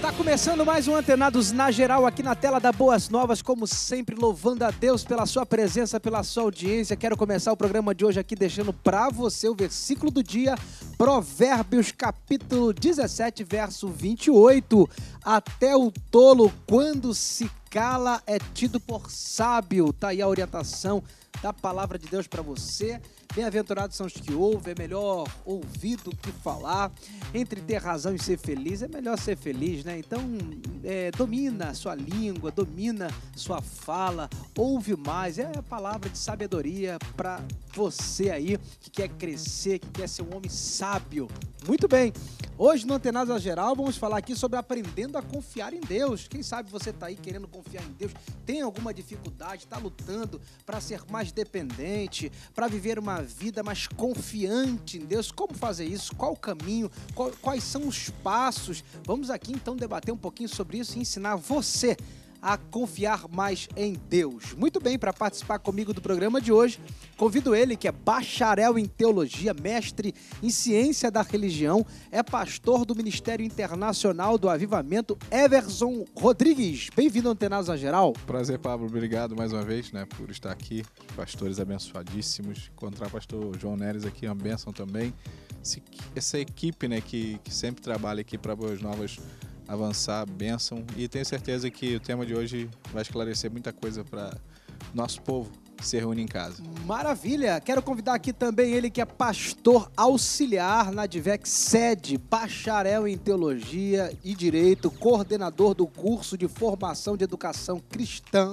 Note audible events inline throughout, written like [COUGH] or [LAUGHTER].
Está começando mais um Antenados na Geral aqui na tela da Boas Novas, como sempre, louvando a Deus pela sua presença, pela sua audiência. Quero começar o programa de hoje aqui deixando para você o versículo do dia, Provérbios capítulo 17, verso 28. Até o tolo, quando se cala, é tido por sábio. Tá aí a orientação da palavra de Deus para você Bem-aventurados são os que ouvem, é melhor ouvir do que falar. Entre ter razão e ser feliz, é melhor ser feliz, né? Então, é, domina a sua língua, domina sua fala, ouve mais. É a palavra de sabedoria para você aí que quer crescer, que quer ser um homem sábio. Muito bem. Hoje no Antenados a Geral vamos falar aqui sobre aprendendo a confiar em Deus. Quem sabe você está aí querendo confiar em Deus, tem alguma dificuldade, está lutando para ser mais dependente, para viver uma vida mais confiante em Deus. Como fazer isso? Qual o caminho? Qual, quais são os passos? Vamos aqui então debater um pouquinho sobre isso e ensinar você a confiar mais em Deus. Muito bem, para participar comigo do programa de hoje, convido ele que é bacharel em teologia, mestre em ciência da religião, é pastor do Ministério Internacional do Avivamento, Everson Rodrigues. Bem-vindo ao Antenas Geral. Prazer, Pablo. Obrigado mais uma vez, né, por estar aqui. Pastores abençoadíssimos. Encontrar pastor João Neres aqui é uma bênção também. Essa equipe, né, que, que sempre trabalha aqui para boas novas avançar, benção E tenho certeza que o tema de hoje vai esclarecer muita coisa para nosso povo que se reúne em casa. Maravilha! Quero convidar aqui também ele que é pastor auxiliar na Divec Sede, bacharel em teologia e direito, coordenador do curso de formação de educação cristã.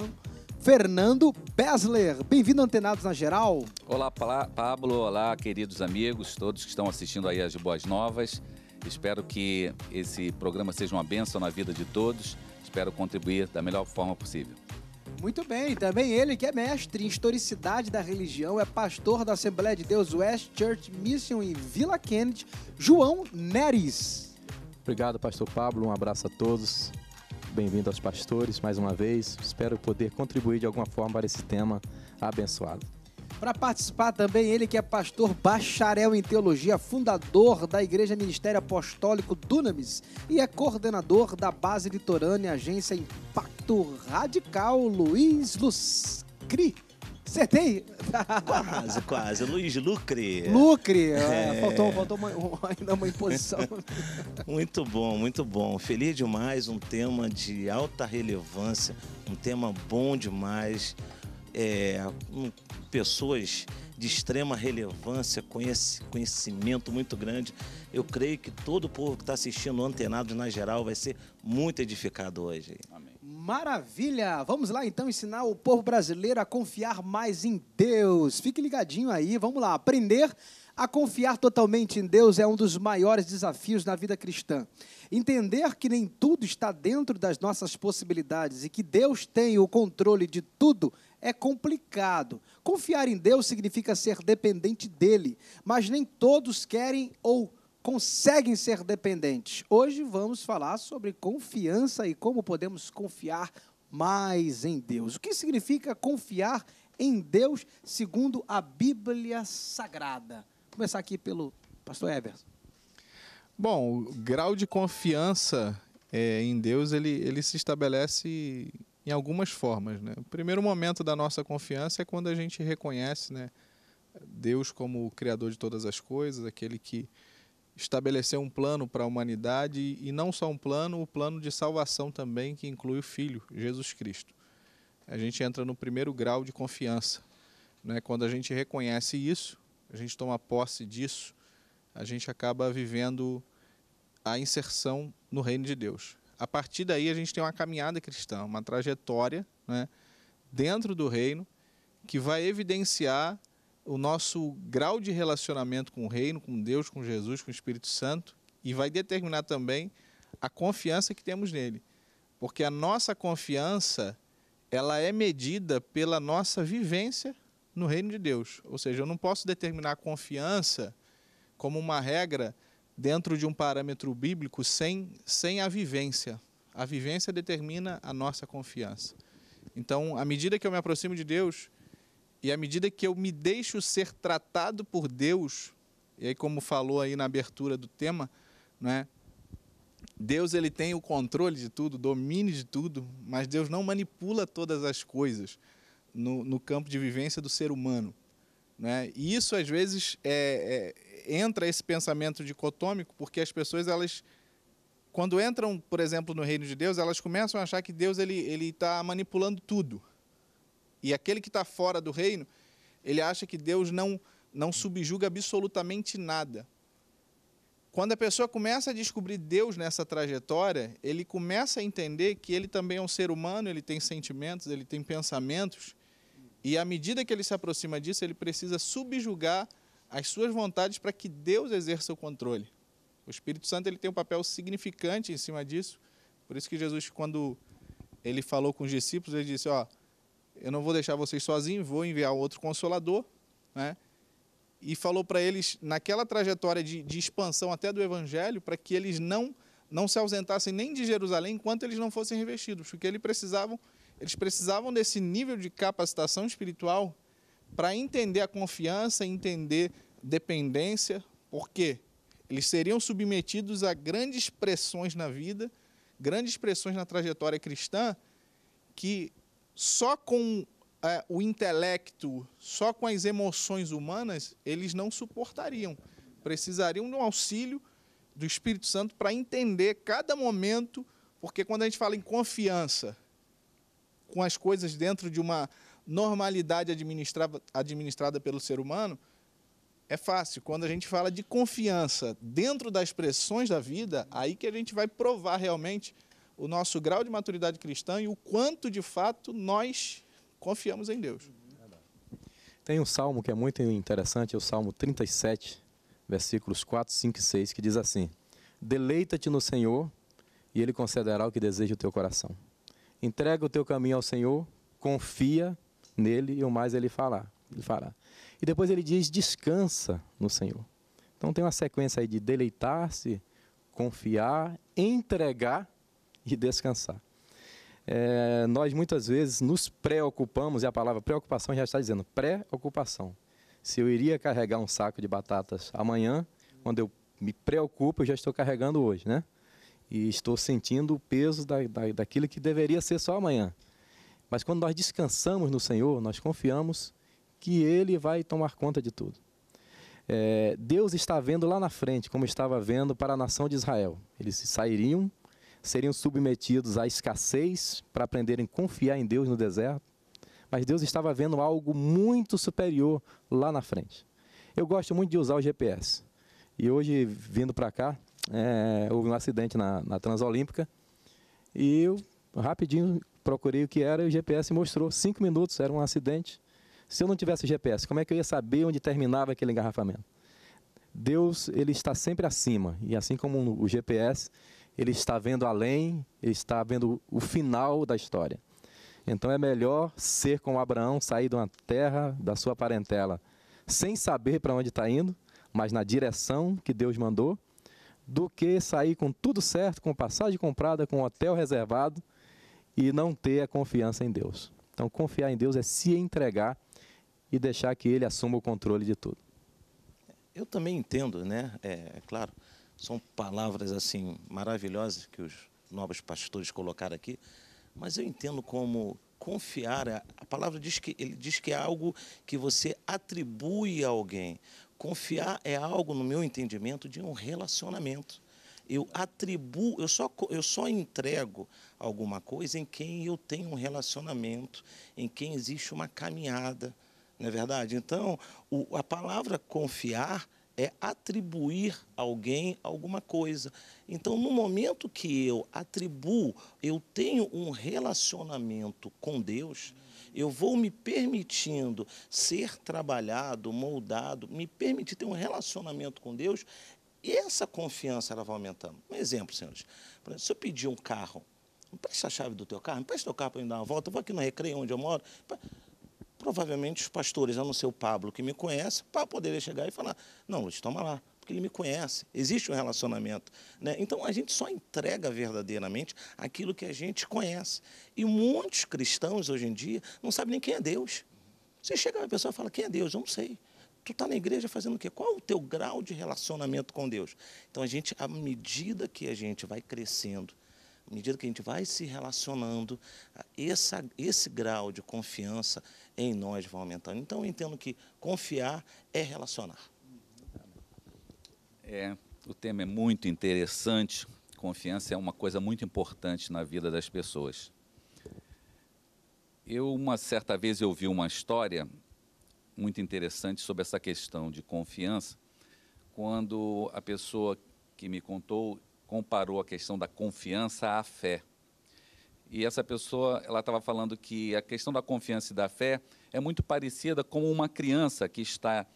Fernando Bessler, bem-vindo Antenados na Geral. Olá, Pablo, olá, queridos amigos, todos que estão assistindo aí as Boas Novas. Espero que esse programa seja uma bênção na vida de todos. Espero contribuir da melhor forma possível. Muito bem, também ele que é mestre em historicidade da religião, é pastor da Assembleia de Deus West Church Mission em Vila Kennedy, João Neres. Obrigado, pastor Pablo, um abraço a todos. Bem-vindo aos pastores mais uma vez. Espero poder contribuir de alguma forma para esse tema abençoado. Para participar também, ele que é pastor bacharel em teologia, fundador da Igreja Ministério Apostólico Dunamis e é coordenador da base litorânea Agência Impacto Radical, Luiz Lucri Acertei? Quase, quase. Luiz Lucre. Lucre. É. é. Faltou, faltou uma, ainda uma imposição. [LAUGHS] muito bom, muito bom. Feliz demais, um tema de alta relevância, um tema bom demais é, pessoas de extrema relevância, conhecimento muito grande. Eu creio que todo o povo que está assistindo Antenados na geral vai ser muito edificado hoje. Amém. Maravilha! Vamos lá então ensinar o povo brasileiro a confiar mais em Deus. Fique ligadinho aí, vamos lá. Aprender a confiar totalmente em Deus é um dos maiores desafios na vida cristã. Entender que nem tudo está dentro das nossas possibilidades e que Deus tem o controle de tudo é complicado. Confiar em Deus significa ser dependente dele, mas nem todos querem ou conseguem ser dependentes. Hoje vamos falar sobre confiança e como podemos confiar mais em Deus. O que significa confiar em Deus segundo a Bíblia Sagrada? Vou começar aqui pelo pastor Everson. Bom, o grau de confiança é, em Deus ele, ele se estabelece em algumas formas. Né? O primeiro momento da nossa confiança é quando a gente reconhece né, Deus como o Criador de todas as coisas, aquele que estabeleceu um plano para a humanidade e não só um plano, o plano de salvação também, que inclui o Filho, Jesus Cristo. A gente entra no primeiro grau de confiança. Né? Quando a gente reconhece isso, a gente toma posse disso, a gente acaba vivendo a inserção no reino de Deus a partir daí a gente tem uma caminhada cristã, uma trajetória né, dentro do reino que vai evidenciar o nosso grau de relacionamento com o reino, com Deus, com Jesus, com o Espírito Santo e vai determinar também a confiança que temos nele. Porque a nossa confiança, ela é medida pela nossa vivência no reino de Deus. Ou seja, eu não posso determinar a confiança como uma regra dentro de um parâmetro bíblico sem, sem a vivência. A vivência determina a nossa confiança. Então, à medida que eu me aproximo de Deus e à medida que eu me deixo ser tratado por Deus, e aí como falou aí na abertura do tema, né? Deus ele tem o controle de tudo, domínio de tudo, mas Deus não manipula todas as coisas no, no campo de vivência do ser humano. Né? E isso, às vezes, é, é entra esse pensamento dicotômico porque as pessoas, elas, quando entram, por exemplo, no reino de Deus, elas começam a achar que Deus ele ele está manipulando tudo. E aquele que está fora do reino, ele acha que Deus não não subjuga absolutamente nada. Quando a pessoa começa a descobrir Deus nessa trajetória, ele começa a entender que ele também é um ser humano, ele tem sentimentos, ele tem pensamentos, e à medida que ele se aproxima disso, ele precisa subjugar as suas vontades para que Deus exerça o controle. O Espírito Santo ele tem um papel significante em cima disso. Por isso que Jesus, quando ele falou com os discípulos, ele disse: ó, eu não vou deixar vocês sozinhos, vou enviar outro consolador, né? E falou para eles naquela trajetória de, de expansão até do Evangelho, para que eles não não se ausentassem nem de Jerusalém enquanto eles não fossem revestidos, porque eles precisavam eles precisavam desse nível de capacitação espiritual para entender a confiança, entender dependência, porque eles seriam submetidos a grandes pressões na vida, grandes pressões na trajetória cristã, que só com é, o intelecto, só com as emoções humanas, eles não suportariam. Precisariam de um auxílio do Espírito Santo para entender cada momento, porque quando a gente fala em confiança com as coisas dentro de uma normalidade administrada, administrada pelo ser humano, é fácil. Quando a gente fala de confiança dentro das pressões da vida, aí que a gente vai provar realmente o nosso grau de maturidade cristã e o quanto de fato nós confiamos em Deus. Tem um salmo que é muito interessante, é o Salmo 37, versículos 4, 5 e 6, que diz assim: Deleita-te no Senhor, e Ele concederá o que deseja o teu coração. Entrega o teu caminho ao Senhor, confia nele e o mais ele falar, ele fará. E depois ele diz: descansa no Senhor. Então tem uma sequência aí de deleitar-se, confiar, entregar e descansar. É, nós muitas vezes nos preocupamos, e a palavra preocupação já está dizendo, preocupação. Se eu iria carregar um saco de batatas amanhã, quando eu me preocupo, eu já estou carregando hoje, né? E estou sentindo o peso da, da, daquilo que deveria ser só amanhã. Mas quando nós descansamos no Senhor, nós confiamos que Ele vai tomar conta de tudo. É, Deus está vendo lá na frente, como estava vendo para a nação de Israel. Eles sairiam, seriam submetidos à escassez para aprenderem a confiar em Deus no deserto. Mas Deus estava vendo algo muito superior lá na frente. Eu gosto muito de usar o GPS. E hoje, vindo para cá, é, houve um acidente na, na Transolímpica e eu rapidinho procurei o que era e o GPS mostrou. Cinco minutos, era um acidente. Se eu não tivesse GPS, como é que eu ia saber onde terminava aquele engarrafamento? Deus, ele está sempre acima. E assim como o GPS, ele está vendo além, ele está vendo o final da história. Então é melhor ser como Abraão, sair de uma terra, da sua parentela, sem saber para onde está indo, mas na direção que Deus mandou, do que sair com tudo certo, com passagem comprada, com hotel reservado, e não ter a confiança em Deus. Então, confiar em Deus é se entregar e deixar que Ele assuma o controle de tudo. Eu também entendo, né? É, é claro, são palavras assim maravilhosas que os novos pastores colocaram aqui, mas eu entendo como confiar. É, a palavra diz que ele diz que é algo que você atribui a alguém. Confiar é algo, no meu entendimento, de um relacionamento eu atribuo, eu só, eu só entrego alguma coisa em quem eu tenho um relacionamento, em quem existe uma caminhada, não é verdade? Então, o, a palavra confiar é atribuir alguém alguma coisa. Então, no momento que eu atribuo, eu tenho um relacionamento com Deus, eu vou me permitindo ser trabalhado, moldado, me permitir ter um relacionamento com Deus, e essa confiança ela vai aumentando. Um exemplo, senhores. Exemplo, se eu pedir um carro, me presta a chave do teu carro, me o teu carro para me dar uma volta, eu vou aqui no recreio onde eu moro. Provavelmente os pastores, a não ser o Pablo, que me conhece, para poder chegar e falar, não, Luiz, toma lá, porque ele me conhece, existe um relacionamento. Né? Então a gente só entrega verdadeiramente aquilo que a gente conhece. E muitos cristãos hoje em dia não sabem nem quem é Deus. Você chega uma pessoa e fala, quem é Deus? Eu não sei. Tu está na igreja fazendo o quê? Qual o teu grau de relacionamento com Deus? Então a gente, à medida que a gente vai crescendo, à medida que a gente vai se relacionando, essa, esse grau de confiança em nós vai aumentando. Então eu entendo que confiar é relacionar. É, o tema é muito interessante. Confiança é uma coisa muito importante na vida das pessoas. Eu uma certa vez eu vi uma história muito interessante sobre essa questão de confiança, quando a pessoa que me contou comparou a questão da confiança à fé. E essa pessoa, ela estava falando que a questão da confiança e da fé é muito parecida com uma criança que está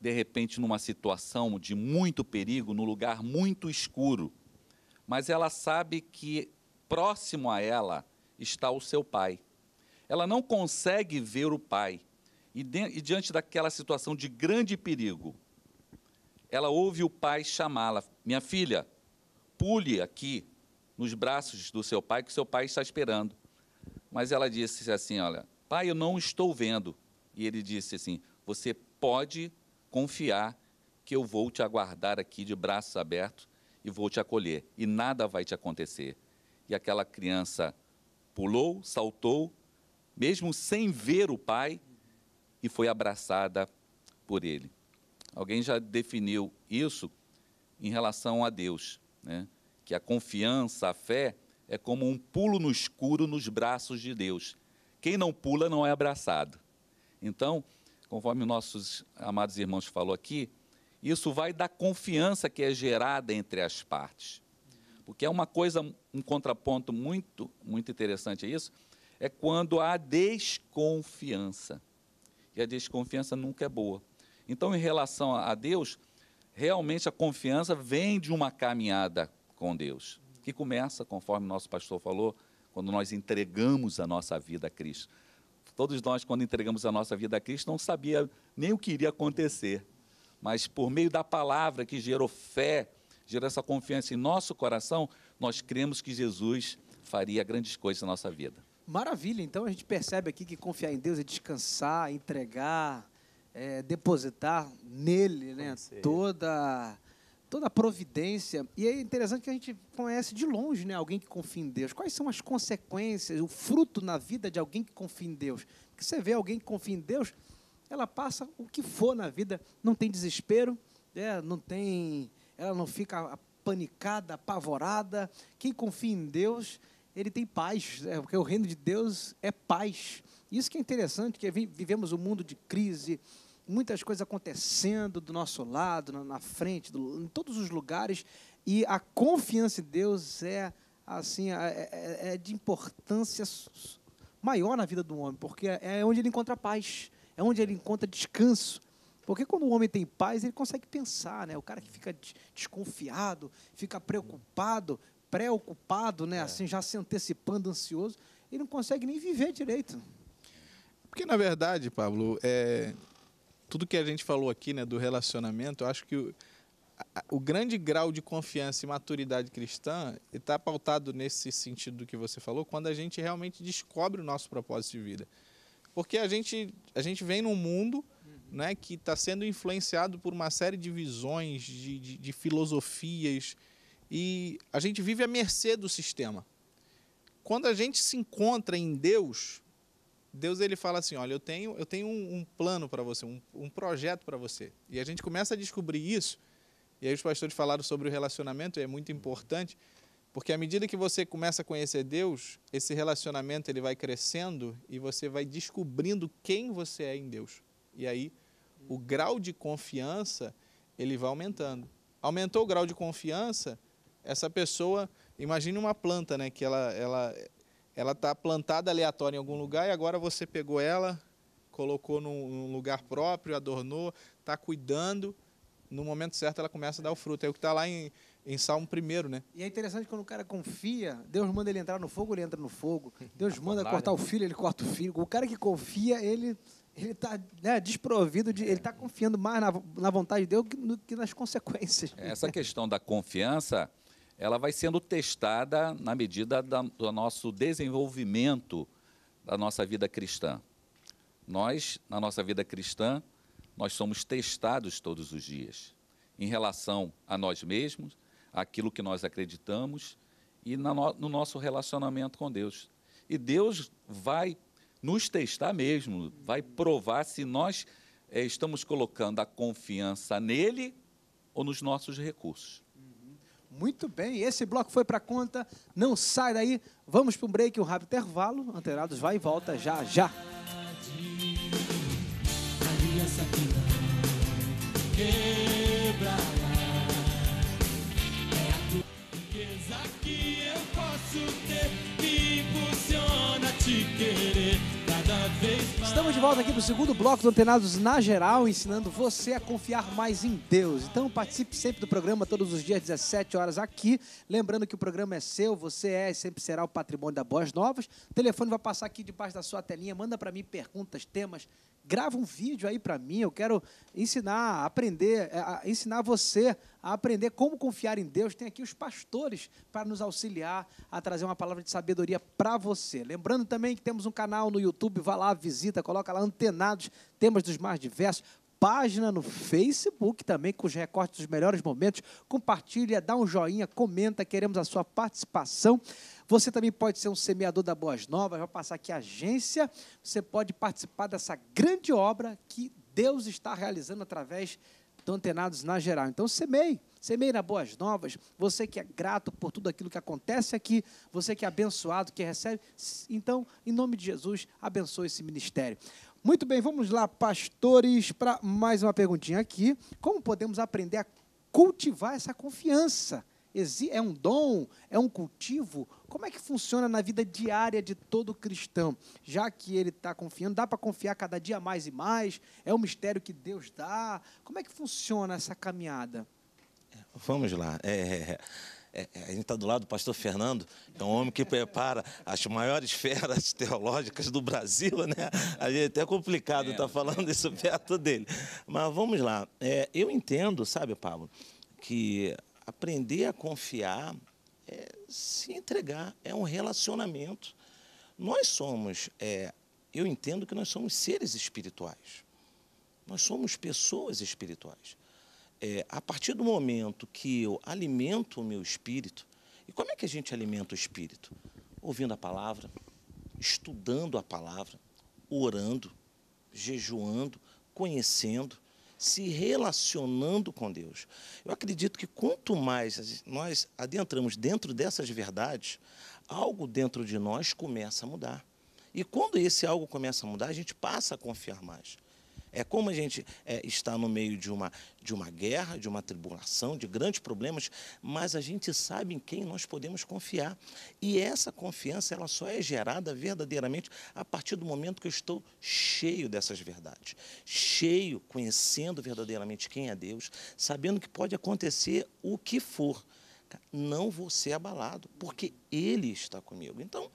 de repente numa situação de muito perigo, num lugar muito escuro, mas ela sabe que próximo a ela está o seu pai. Ela não consegue ver o pai, e, de, e diante daquela situação de grande perigo, ela ouve o pai chamá-la: Minha filha, pule aqui nos braços do seu pai, que seu pai está esperando. Mas ela disse assim: Olha, pai, eu não estou vendo. E ele disse assim: Você pode confiar que eu vou te aguardar aqui de braços abertos e vou te acolher, e nada vai te acontecer. E aquela criança pulou, saltou, mesmo sem ver o pai, e foi abraçada por ele. Alguém já definiu isso em relação a Deus, né? que a confiança, a fé, é como um pulo no escuro nos braços de Deus. Quem não pula não é abraçado. Então, conforme nossos amados irmãos falou aqui, isso vai da confiança que é gerada entre as partes. Porque é uma coisa, um contraponto muito, muito interessante a isso, é quando há desconfiança e a desconfiança nunca é boa. Então, em relação a Deus, realmente a confiança vem de uma caminhada com Deus, que começa, conforme nosso pastor falou, quando nós entregamos a nossa vida a Cristo. Todos nós, quando entregamos a nossa vida a Cristo, não sabia nem o que iria acontecer, mas por meio da palavra que gerou fé, gerou essa confiança em nosso coração, nós cremos que Jesus faria grandes coisas na nossa vida. Maravilha, então a gente percebe aqui que confiar em Deus é descansar, entregar, é, depositar nele né, toda, toda a providência. E é interessante que a gente conhece de longe né, alguém que confia em Deus. Quais são as consequências, o fruto na vida de alguém que confia em Deus? Porque você vê alguém que confia em Deus, ela passa o que for na vida, não tem desespero, é, não tem, ela não fica panicada, apavorada. Quem confia em Deus ele tem paz, é, porque o reino de Deus é paz. Isso que é interessante, que vivemos um mundo de crise, muitas coisas acontecendo do nosso lado, na, frente, em todos os lugares, e a confiança em Deus é assim é, é, é de importância maior na vida do homem, porque é onde ele encontra paz, é onde ele encontra descanso. Porque quando o homem tem paz, ele consegue pensar, né? O cara que fica desconfiado, fica preocupado, preocupado, né? É. Assim, já se antecipando, ansioso, ele não consegue nem viver direito. Porque, na verdade, Pablo, é, tudo que a gente falou aqui né, do relacionamento, eu acho que o, a, o grande grau de confiança e maturidade cristã está pautado nesse sentido do que você falou, quando a gente realmente descobre o nosso propósito de vida. Porque a gente, a gente vem num mundo uhum. né, que está sendo influenciado por uma série de visões, de, de, de filosofias, e a gente vive à mercê do sistema. Quando a gente se encontra em Deus, Deus ele fala assim: olha, eu tenho, eu tenho um, um plano para você, um, um projeto para você. E a gente começa a descobrir isso. E aí os pastores falaram sobre o relacionamento, e é muito importante, porque à medida que você começa a conhecer Deus, esse relacionamento ele vai crescendo e você vai descobrindo quem você é em Deus. E aí o grau de confiança ele vai aumentando. Aumentou o grau de confiança, essa pessoa, imagine uma planta, né, que ela ela ela tá plantada aleatória em algum lugar e agora você pegou ela, colocou num, num lugar próprio, adornou, está cuidando, no momento certo ela começa a dar o fruto. É o que está lá em, em Salmo primeiro, né? E é interessante quando o cara confia, Deus manda ele entrar no fogo, ele entra no fogo. Deus tá manda cortar o filho, ele corta o filho. O cara que confia, ele ele está né, desprovido de, ele está confiando mais na, na vontade de Deus do que, nas consequências. Essa questão da confiança ela vai sendo testada na medida da, do nosso desenvolvimento da nossa vida cristã. Nós, na nossa vida cristã, nós somos testados todos os dias em relação a nós mesmos, aquilo que nós acreditamos e no, no nosso relacionamento com Deus. E Deus vai nos testar mesmo, vai provar se nós é, estamos colocando a confiança nele ou nos nossos recursos. Muito bem, esse bloco foi para conta. Não sai daí. Vamos para um break, um rápido intervalo. anterados vai e volta já já. É te querer Estamos de volta aqui para o segundo bloco do Antenados na Geral, ensinando você a confiar mais em Deus. Então participe sempre do programa, todos os dias, 17 horas aqui. Lembrando que o programa é seu, você é e sempre será o patrimônio da Boas Novas. O telefone vai passar aqui debaixo da sua telinha. Manda para mim perguntas, temas, grava um vídeo aí para mim, eu quero ensinar, aprender, é, ensinar você a aprender como confiar em Deus. Tem aqui os pastores para nos auxiliar a trazer uma palavra de sabedoria para você. Lembrando também que temos um canal no YouTube, vá lá, visita, coloca lá antenados, temas dos mais diversos página no Facebook também, com os recortes dos melhores momentos. Compartilha, dá um joinha, comenta, queremos a sua participação. Você também pode ser um semeador da Boas Novas, vai passar aqui a agência. Você pode participar dessa grande obra que Deus está realizando através do Antenados na Geral. Então, semeie. Semeie na Boas Novas. Você que é grato por tudo aquilo que acontece aqui, você que é abençoado, que recebe. Então, em nome de Jesus, abençoe esse ministério. Muito bem, vamos lá, pastores, para mais uma perguntinha aqui. Como podemos aprender a cultivar essa confiança? É um dom? É um cultivo? Como é que funciona na vida diária de todo cristão? Já que ele está confiando, dá para confiar cada dia mais e mais? É um mistério que Deus dá? Como é que funciona essa caminhada? É, vamos lá. É, é, é, a gente está do lado do pastor Fernando, é um homem que prepara as maiores feras [LAUGHS] teológicas do Brasil, né? A gente é até complicado estar tá falando isso é. perto dele. Mas vamos lá. É, eu entendo, sabe, Pablo, que aprender a confiar é se entregar, é um relacionamento. Nós somos, é, eu entendo que nós somos seres espirituais. Nós somos pessoas espirituais é, a partir do momento que eu alimento o meu espírito, e como é que a gente alimenta o espírito? Ouvindo a palavra, estudando a palavra, orando, jejuando, conhecendo, se relacionando com Deus. Eu acredito que quanto mais nós adentramos dentro dessas verdades, algo dentro de nós começa a mudar. E quando esse algo começa a mudar, a gente passa a confiar mais. É como a gente é, está no meio de uma, de uma guerra, de uma tribulação, de grandes problemas, mas a gente sabe em quem nós podemos confiar. E essa confiança ela só é gerada verdadeiramente a partir do momento que eu estou cheio dessas verdades, cheio, conhecendo verdadeiramente quem é Deus, sabendo que pode acontecer o que for. Não vou ser abalado, porque Ele está comigo. Então,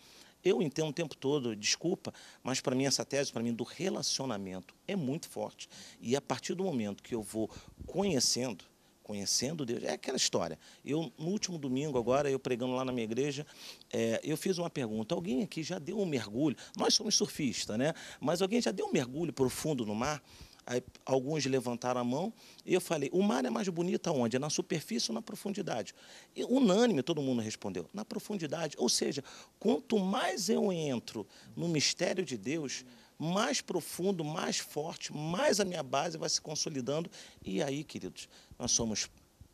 eu entendo o tempo todo, desculpa, mas para mim essa tese, para mim, do relacionamento é muito forte. E a partir do momento que eu vou conhecendo, conhecendo Deus, é aquela história. Eu, no último domingo, agora, eu pregando lá na minha igreja, é, eu fiz uma pergunta. Alguém aqui já deu um mergulho? Nós somos surfistas, né? Mas alguém já deu um mergulho profundo no mar? Aí, alguns levantaram a mão e eu falei: o mar é mais bonito aonde? É na superfície ou na profundidade? E, unânime, todo mundo respondeu: na profundidade. Ou seja, quanto mais eu entro no mistério de Deus, mais profundo, mais forte, mais a minha base vai se consolidando. E aí, queridos, nós somos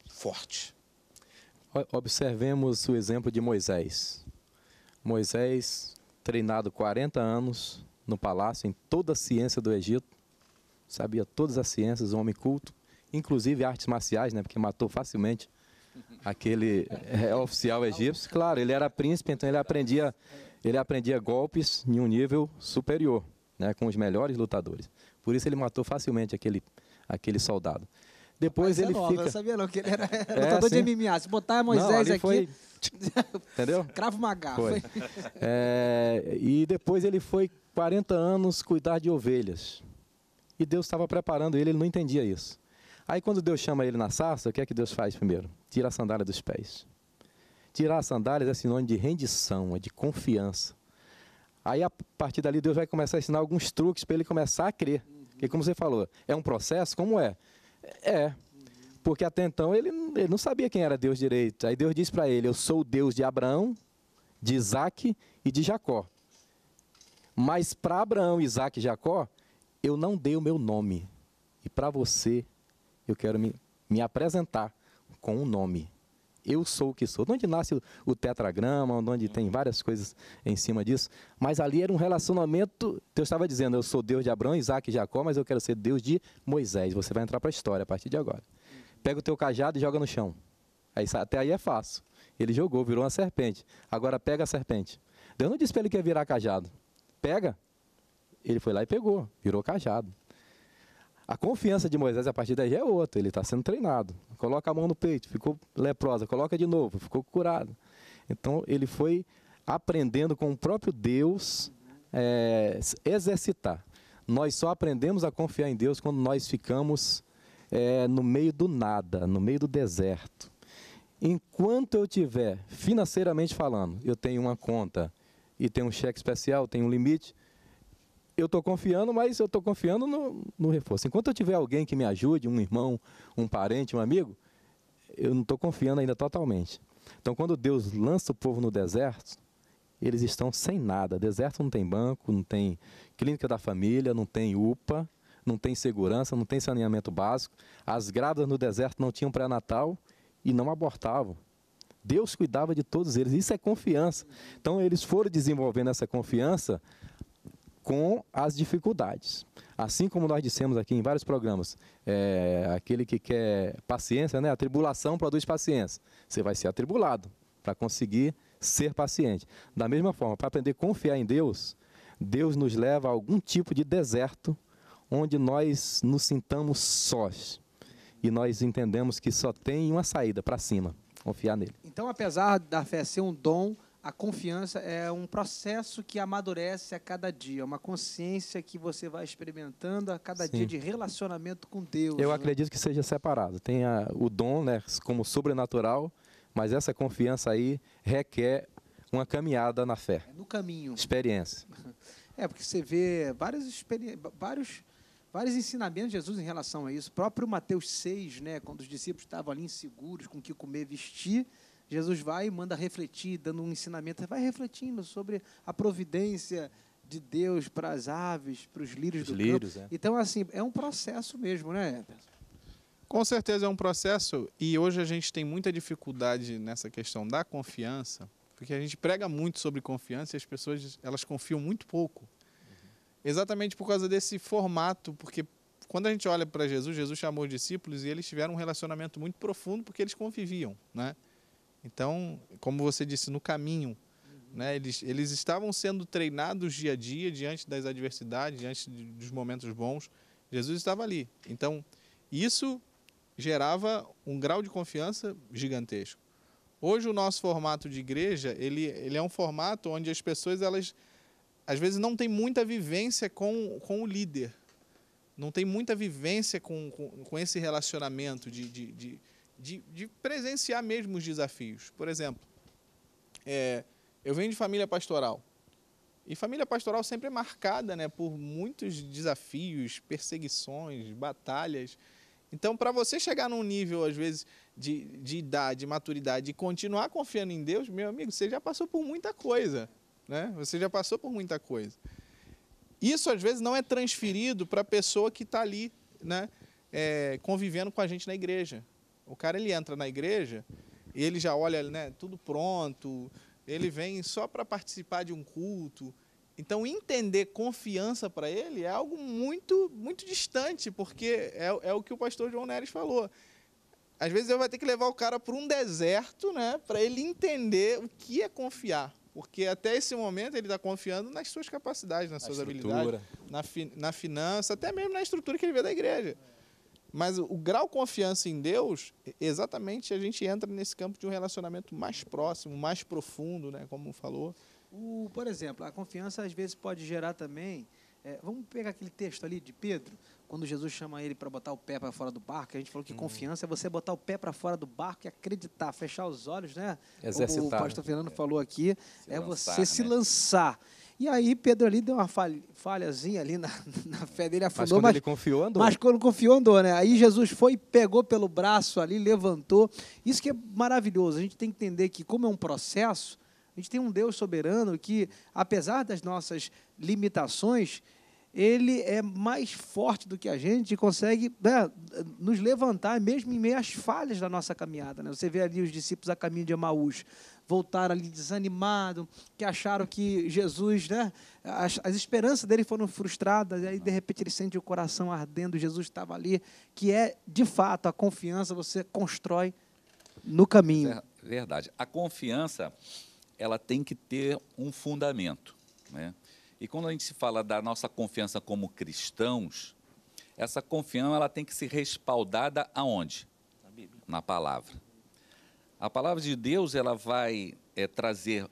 fortes. Observemos o exemplo de Moisés. Moisés, treinado 40 anos no palácio, em toda a ciência do Egito, sabia todas as ciências, um homem culto, inclusive artes marciais, né, porque matou facilmente aquele [LAUGHS] é, oficial egípcio. Claro, ele era príncipe, então ele aprendia, ele aprendia golpes em um nível superior, né, com os melhores lutadores. Por isso ele matou facilmente aquele, aquele soldado. Depois Rapaz, é ele é nova, fica. Eu sabia não que ele era [LAUGHS] é, lutador de MMA. Se botar Moisés não, aqui. Foi... [LAUGHS] Entendeu? Cravo Magá. Foi. É... e depois ele foi 40 anos cuidar de ovelhas e Deus estava preparando ele, ele não entendia isso. Aí quando Deus chama ele na sarça, o que é que Deus faz primeiro? Tira a sandália dos pés. Tirar as sandálias é sinônimo de rendição, é de confiança. Aí a partir dali Deus vai começar a ensinar alguns truques para ele começar a crer. Porque como você falou, é um processo? Como é? É. Porque até então ele, ele não sabia quem era Deus direito. Aí Deus disse para ele: Eu sou o Deus de Abraão, de Isaac e de Jacó. Mas para Abraão, Isaac e Jacó, eu não dei o meu nome. E para você, eu quero me, me apresentar com um nome. Eu sou o que sou. De onde nasce o, o tetragrama, onde tem várias coisas em cima disso. Mas ali era um relacionamento. Deus estava dizendo: Eu sou Deus de Abraão, Isaac e Jacó, mas eu quero ser Deus de Moisés. Você vai entrar para a história a partir de agora. Pega o teu cajado e joga no chão. Aí, até aí é fácil. Ele jogou, virou uma serpente. Agora pega a serpente. Deus não disse para ele que ia virar cajado. Pega. Ele foi lá e pegou, virou cajado. A confiança de Moisés a partir daí é outra, ele está sendo treinado. Coloca a mão no peito, ficou leprosa, coloca de novo, ficou curado. Então ele foi aprendendo com o próprio Deus é, exercitar. Nós só aprendemos a confiar em Deus quando nós ficamos é, no meio do nada, no meio do deserto. Enquanto eu tiver, financeiramente falando, eu tenho uma conta e tenho um cheque especial, tenho um limite, eu estou confiando, mas eu estou confiando no, no reforço. Enquanto eu tiver alguém que me ajude, um irmão, um parente, um amigo, eu não estou confiando ainda totalmente. Então, quando Deus lança o povo no deserto, eles estão sem nada. Deserto não tem banco, não tem clínica da família, não tem UPA, não tem segurança, não tem saneamento básico. As grávidas no deserto não tinham pré-natal e não abortavam. Deus cuidava de todos eles. Isso é confiança. Então, eles foram desenvolvendo essa confiança com as dificuldades. Assim como nós dissemos aqui em vários programas, é, aquele que quer paciência, né, a tribulação produz paciência. Você vai ser atribulado para conseguir ser paciente. Da mesma forma, para aprender a confiar em Deus, Deus nos leva a algum tipo de deserto onde nós nos sintamos sós e nós entendemos que só tem uma saída para cima, confiar nele. Então, apesar da fé ser um dom, a confiança é um processo que amadurece a cada dia, é uma consciência que você vai experimentando a cada Sim. dia de relacionamento com Deus. Eu né? acredito que seja separado. Tem o dom, né, como sobrenatural, mas essa confiança aí requer uma caminhada na fé. É no caminho. Experiência. [LAUGHS] É, porque você vê várias vários vários ensinamentos de Jesus em relação a isso. O próprio Mateus 6, né, quando os discípulos estavam ali inseguros com o que comer, vestir, Jesus vai e manda refletir, dando um ensinamento. Vai refletindo sobre a providência de Deus para as aves, para os lírios do lírios, campo. É. Então, assim, é um processo mesmo, né, Everson? Com certeza é um processo e hoje a gente tem muita dificuldade nessa questão da confiança, porque a gente prega muito sobre confiança e as pessoas elas confiam muito pouco. Exatamente por causa desse formato, porque quando a gente olha para Jesus, Jesus chamou os discípulos e eles tiveram um relacionamento muito profundo porque eles conviviam, né? Então, como você disse, no caminho, uhum. né, eles, eles estavam sendo treinados dia a dia, diante das adversidades, diante dos momentos bons. Jesus estava ali. Então, isso gerava um grau de confiança gigantesco. Hoje o nosso formato de igreja, ele, ele é um formato onde as pessoas, elas às vezes não têm muita vivência com, com o líder. Não tem muita vivência com, com, com esse relacionamento de, de, de de, de presenciar mesmo os desafios. Por exemplo, é, eu venho de família pastoral. E família pastoral sempre é marcada né, por muitos desafios, perseguições, batalhas. Então, para você chegar num nível, às vezes, de, de idade, maturidade e continuar confiando em Deus, meu amigo, você já passou por muita coisa. Né? Você já passou por muita coisa. Isso, às vezes, não é transferido para a pessoa que está ali né, é, convivendo com a gente na igreja. O cara ele entra na igreja e ele já olha, né, tudo pronto, ele vem só para participar de um culto. Então entender confiança para ele é algo muito muito distante, porque é, é o que o pastor João Neres falou. Às vezes eu vou ter que levar o cara para um deserto, né, para ele entender o que é confiar. Porque até esse momento ele está confiando nas suas capacidades, nas na suas estrutura. habilidades, na, fi, na finança, até mesmo na estrutura que ele vê da igreja. É. Mas o grau de confiança em Deus, exatamente a gente entra nesse campo de um relacionamento mais próximo, mais profundo, né? como falou. O, por exemplo, a confiança às vezes pode gerar também. É, vamos pegar aquele texto ali de Pedro, quando Jesus chama ele para botar o pé para fora do barco. A gente falou que hum. confiança é você botar o pé para fora do barco e acreditar, fechar os olhos, né? Exercitar. Como o pastor né? Fernando é. falou aqui, é lançar, você né? se lançar. E aí Pedro ali deu uma falhazinha ali na, [LAUGHS] na fé dele, afundou. Mas quando mas, ele confiou, andou. Mas quando confiou, andou, né? Aí Jesus foi, pegou pelo braço ali, levantou. Isso que é maravilhoso. A gente tem que entender que, como é um processo, a gente tem um Deus soberano que, apesar das nossas limitações, ele é mais forte do que a gente e consegue né, nos levantar, mesmo em meio às falhas da nossa caminhada. Né? Você vê ali os discípulos a caminho de Emaús, voltaram ali desanimados, que acharam que Jesus, né, as, as esperanças dele foram frustradas, e aí de repente ele sente o coração ardendo, Jesus estava ali, que é de fato a confiança você constrói no caminho. Verdade. A confiança ela tem que ter um fundamento. Né? E quando a gente se fala da nossa confiança como cristãos, essa confiança ela tem que ser respaldada aonde? Na, Bíblia. Na palavra. A palavra de Deus ela vai é, trazer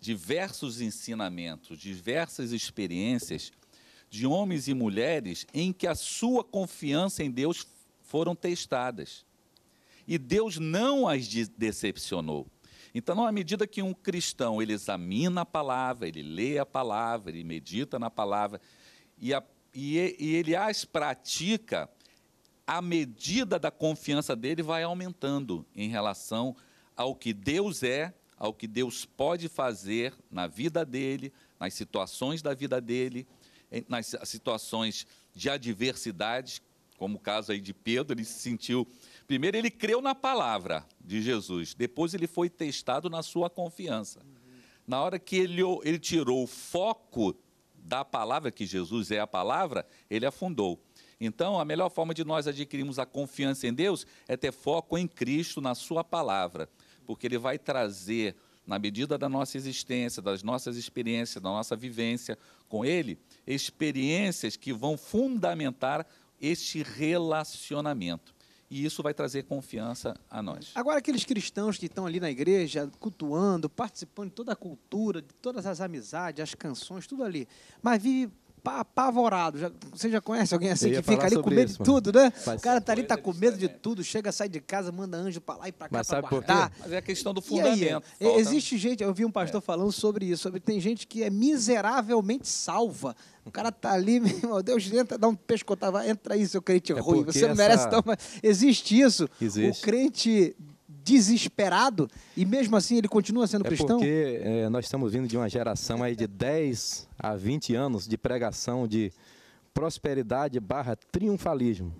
diversos ensinamentos, diversas experiências de homens e mulheres em que a sua confiança em Deus foram testadas. E Deus não as decepcionou. Então, à medida que um cristão ele examina a palavra, ele lê a palavra, ele medita na palavra e, a, e, e ele as pratica, a medida da confiança dele vai aumentando em relação ao que Deus é, ao que Deus pode fazer na vida dele, nas situações da vida dele, nas situações de adversidade, como o caso aí de Pedro, ele se sentiu Primeiro, ele creu na palavra de Jesus, depois, ele foi testado na sua confiança. Na hora que ele, ele tirou o foco da palavra, que Jesus é a palavra, ele afundou. Então, a melhor forma de nós adquirirmos a confiança em Deus é ter foco em Cristo, na Sua palavra, porque Ele vai trazer, na medida da nossa existência, das nossas experiências, da nossa vivência com Ele, experiências que vão fundamentar este relacionamento e isso vai trazer confiança a nós. Agora, aqueles cristãos que estão ali na igreja, cultuando, participando de toda a cultura, de todas as amizades, as canções, tudo ali, mas vive apavorado. Já, você já conhece alguém assim que fica ali com medo isso, de tudo, né? o cara tá ali, tá com medo de tudo, chega, sai de casa, manda anjo para lá e para cá para guardar. Mas é a questão do fundamento. Aí, existe gente, eu vi um pastor é. falando sobre isso, sobre tem gente que é miseravelmente salva. O cara tá ali, [LAUGHS] meu Deus, entra, dá um pescotava, entra aí, seu crente é ruim, você não merece essa... Tão... Existe isso. Existe. O crente desesperado e mesmo assim ele continua sendo é cristão? Porque é, nós estamos vindo de uma geração aí de 10 a 20 anos de pregação de prosperidade barra triunfalismo.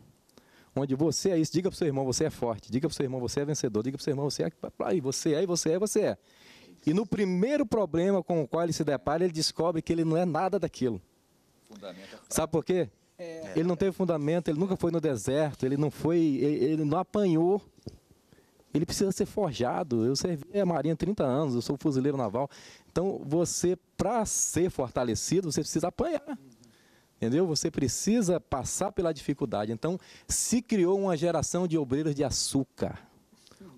Onde você é isso, diga para o seu irmão, você é forte, diga para o seu irmão, você é vencedor, diga para o seu irmão, você é, aí, você é, você é, você é. E no primeiro problema com o qual ele se depara, ele descobre que ele não é nada daquilo. Sabe por quê? É. Ele não teve fundamento, ele nunca foi no deserto, ele não foi, ele, ele não apanhou ele precisa ser forjado. Eu servi a Marinha há 30 anos, eu sou fuzileiro naval. Então, você, para ser fortalecido, você precisa apanhar. Entendeu? Você precisa passar pela dificuldade. Então, se criou uma geração de obreiros de açúcar.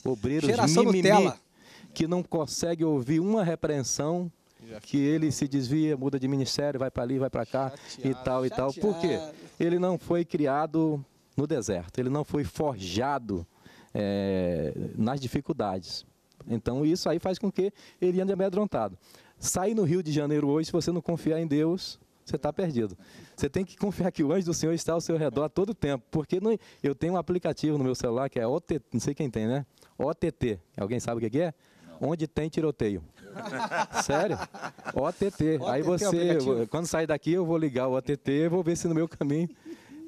Obreiros geração mimimi, Nutella. que não consegue ouvir uma repreensão que ele se desvia, muda de ministério, vai para ali, vai para cá chateado, e tal e tal. Por quê? Ele não foi criado no deserto, ele não foi forjado é, nas dificuldades. Então isso aí faz com que ele ande amedrontado. Sair no Rio de Janeiro hoje, se você não confiar em Deus, você está perdido. Você tem que confiar que o anjo do Senhor está ao seu redor a todo tempo, porque não, eu tenho um aplicativo no meu celular que é OTT, não sei quem tem, né? OTT. Alguém sabe o que é? onde tem tiroteio. [LAUGHS] Sério? OTT. OTT é Aí você, quando sair daqui, eu vou ligar o OTT, vou ver se no meu caminho.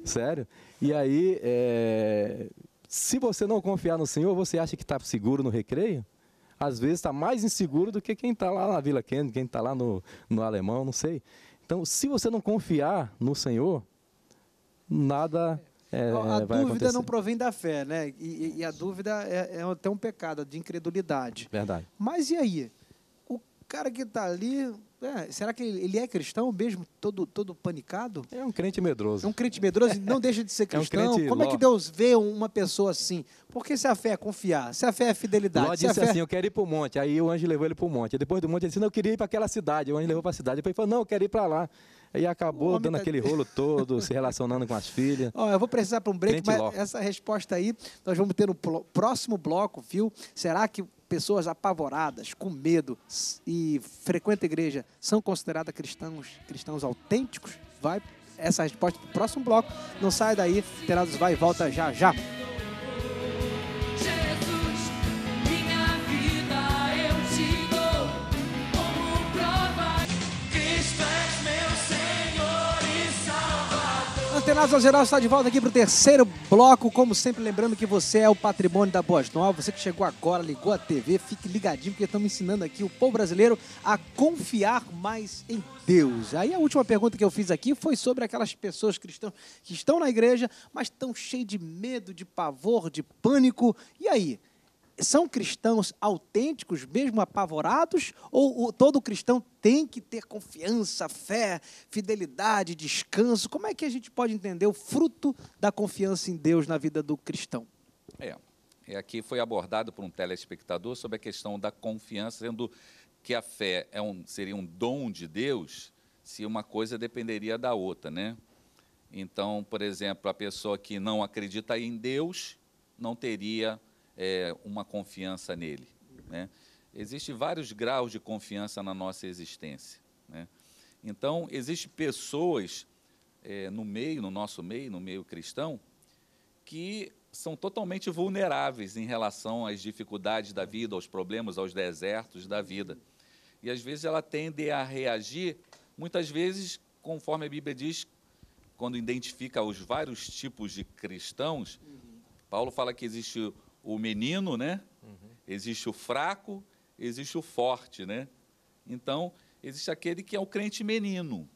Sério? E aí, é... Se você não confiar no Senhor, você acha que está seguro no recreio? Às vezes está mais inseguro do que quem está lá na Vila Kennedy, quem está lá no, no Alemão, não sei. Então, se você não confiar no Senhor, nada é, é a dúvida acontecer. não provém da fé, né? E, e a dúvida é, é, até um pecado de incredulidade. Verdade. Mas e aí? cara que está ali, é, será que ele, é cristão mesmo, todo, todo panicado? É um crente medroso. É um crente medroso, não deixa de ser cristão. [LAUGHS] É um Como é que Deus vê uma pessoa assim? Porque se a fé é confiar, se a fé é fidelidade... Ló disse fé... assim, eu quero ir para o monte. Aí o anjo levou ele para o monte. depois do monte ele disse, não, eu queria ir para aquela cidade. O anjo levou para a cidade. Depois ele falou, não, eu quero ir para lá. E acabou dando tá... aquele rolo todo, se relacionando com as filhas. Ó, eu vou precisar para um break, crente mas Ló. essa resposta aí nós vamos ter no próximo bloco, viu? Será que pessoas apavoradas, com medo e frequentam a igreja, são consideradas cristãos, cristãos autênticos? Vai essa resposta para o próximo bloco. Não sai daí, terados vai e volta já já. Antenados ao Geral está de volta aqui para o terceiro bloco. Como sempre, lembrando que você é o patrimônio da Boas Novas. Você que chegou agora, ligou a TV, fique ligadinho, porque estamos ensinando aqui o povo brasileiro a confiar mais em Deus. Aí a última pergunta que eu fiz aqui foi sobre aquelas pessoas cristãs que estão na igreja, mas estão cheias de medo, de pavor, de pânico. E aí? são cristãos autênticos, mesmo apavorados? Ou, todo cristão tem que ter confiança, fé, fidelidade, descanso? Como é que a gente pode entender o fruto da confiança em Deus na vida do cristão? É, e é aqui foi abordado por um telespectador sobre a questão da confiança, sendo que a fé é um, seria um dom de Deus, se uma coisa dependeria da outra, né? Então, por exemplo, a pessoa que não acredita em Deus não teria é, uma confiança nele. Né? Existem vários graus de confiança na nossa existência. Né? Então, existem pessoas é, no meio, no nosso meio, no meio cristão, que são totalmente vulneráveis em relação às dificuldades da vida, aos problemas, aos desertos da vida. E às vezes ela tende a reagir, muitas vezes, conforme a Bíblia diz, quando identifica os vários tipos de cristãos, uhum. Paulo fala que existe o menino, né? Uhum. Existe o fraco, existe o forte, né? Então, existe aquele que é o crente menino,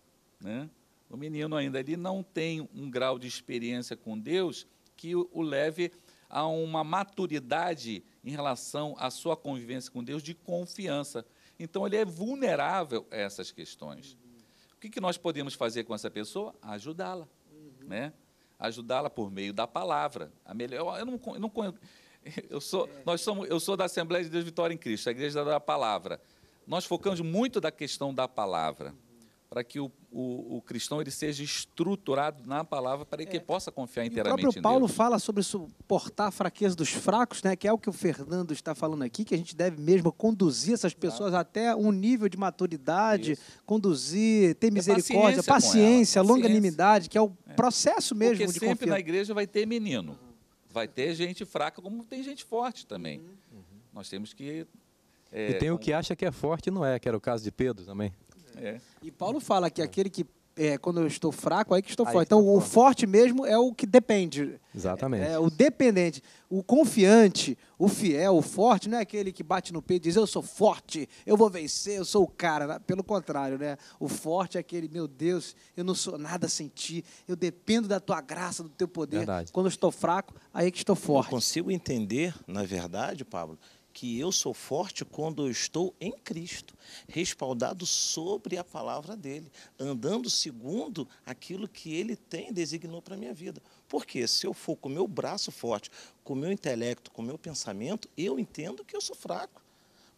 né? O menino ainda ele não tem um grau de experiência com Deus que o leve a uma maturidade em relação à sua convivência com Deus de confiança. Então ele é vulnerável a essas questões. Uhum. O que, que nós podemos fazer com essa pessoa? Ajudá-la, uhum. né? Ajudá-la por meio da palavra. A melhor, eu não, eu não [LAUGHS] Eu sou, nós somos, eu sou da Assembleia de Deus Vitória em Cristo, a Igreja da Palavra. Nós focamos muito da questão da palavra, para que o, o, o, cristão ele seja estruturado na palavra, para que é. possa confiar e inteiramente nele. O próprio Paulo nele. fala sobre suportar a fraqueza dos fracos, né, que é o que o Fernando está falando aqui, que a gente deve mesmo conduzir essas pessoas até um nível de maturidade, Isso. conduzir, ter é misericórdia, é paciência, paciência, paciência, longanimidade, que é o é. processo mesmo Porque de sempre confiança. na igreja vai ter menino Vai ter gente fraca, como tem gente forte também. Uhum. uhum. Nós temos que. É, e tem o que acha que é forte e não é, que era o caso de Pedro também. É. E Paulo fala que aquele que é, quando eu estou fraco, aí que estou aí forte. Que então, tá o forte. forte mesmo é o que depende. Exatamente. É, é, o dependente. O confiante, o fiel, o forte, não é aquele que bate no peito e diz, eu sou forte, eu vou vencer, eu sou o cara. Pelo contrário, né? O forte é aquele, meu Deus, eu não sou nada sem ti, eu dependo da tua graça, do teu poder. Verdade. Quando eu estou fraco, aí é que estou forte. Eu consigo entender, na verdade, Pablo, que eu sou forte quando eu estou em Cristo, respaldado sobre a palavra dele, andando segundo aquilo que ele tem designou para a minha vida. Porque se eu for com o meu braço forte, com o meu intelecto, com o meu pensamento, eu entendo que eu sou fraco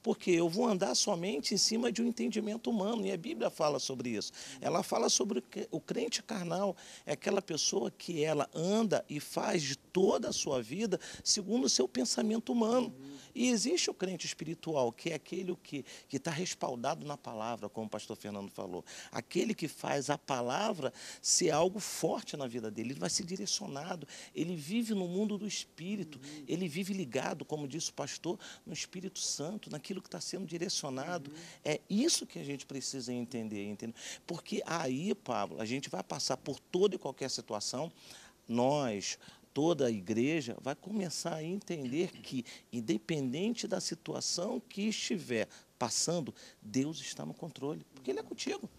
porque eu vou andar somente em cima de um entendimento humano, e a Bíblia fala sobre isso. Ela fala sobre o crente carnal, é aquela pessoa que ela anda e faz de toda a sua vida segundo o seu pensamento humano. Uhum. E existe o crente espiritual, que é aquele que está respaldado na palavra, como o pastor Fernando falou. Aquele que faz a palavra ser algo forte na vida dele. Ele vai ser direcionado. Ele vive no mundo do espírito. Uhum. Ele vive ligado, como disse o pastor, no Espírito Santo, naquilo que está sendo direcionado. Uhum. É isso que a gente precisa entender, entendeu? Porque aí, Pablo, a gente vai passar por toda e qualquer situação. Nós, toda a igreja vai começar a entender que, independente da situação que estiver passando, Deus está no controle, porque Ele é contigo.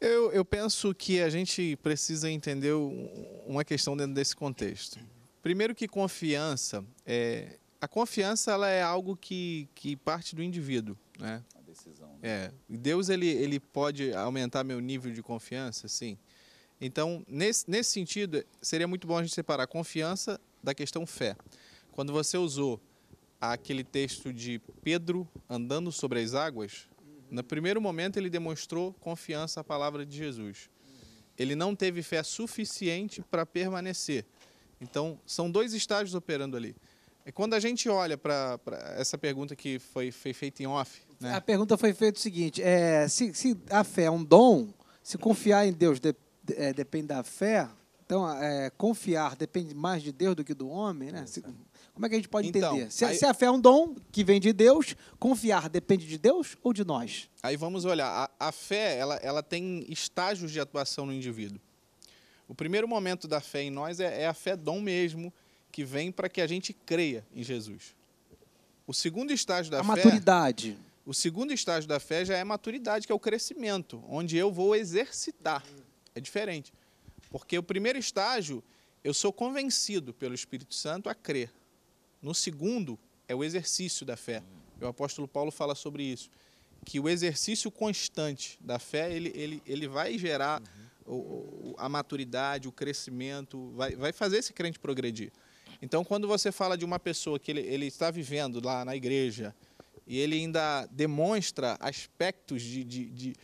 Eu, eu penso que a gente precisa entender uma questão dentro desse contexto. Primeiro que confiança, é, a confiança ela é algo que, que parte do indivíduo, né? A decisão. Né? É, Deus ele, ele pode aumentar meu nível de confiança, sim. Então, nesse, nesse sentido, seria muito bom a gente separar confiança da questão fé. Quando você usou aquele texto de Pedro andando sobre as águas, no primeiro momento ele demonstrou confiança à palavra de Jesus. Ele não teve fé suficiente para permanecer. Então, são dois estágios operando ali. É quando a gente olha para essa pergunta que foi, foi feita em off. Né? A pergunta foi feita o seguinte: é, se, se, a fé é um dom, se confiar em Deus de, é, depende da fé, então é, confiar depende mais de Deus do que do homem, né? Se, como é que a gente pode então, entender? Se, aí, se, a fé é um dom que vem de Deus, confiar depende de Deus ou de nós? Aí vamos olhar. A, a fé, ela, ela tem estágios de atuação no indivíduo. O primeiro momento da fé em nós é, é a fé dom mesmo, que vem para que a gente creia em Jesus. O segundo estágio da a fé. maturidade. O segundo estágio da fé já é maturidade, que é o crescimento, onde eu vou exercitar. É diferente. Porque o primeiro estágio, eu sou convencido pelo Espírito Santo a crer. No segundo, é o exercício da fé. Hum. O apóstolo Paulo fala sobre isso. Que o exercício constante da fé, ele, ele, ele vai gerar uhum. a maturidade, o crescimento, vai, vai fazer esse crente progredir. Então, quando você fala de uma pessoa que ele, ele está vivendo lá na igreja e ele ainda demonstra aspectos de, de, de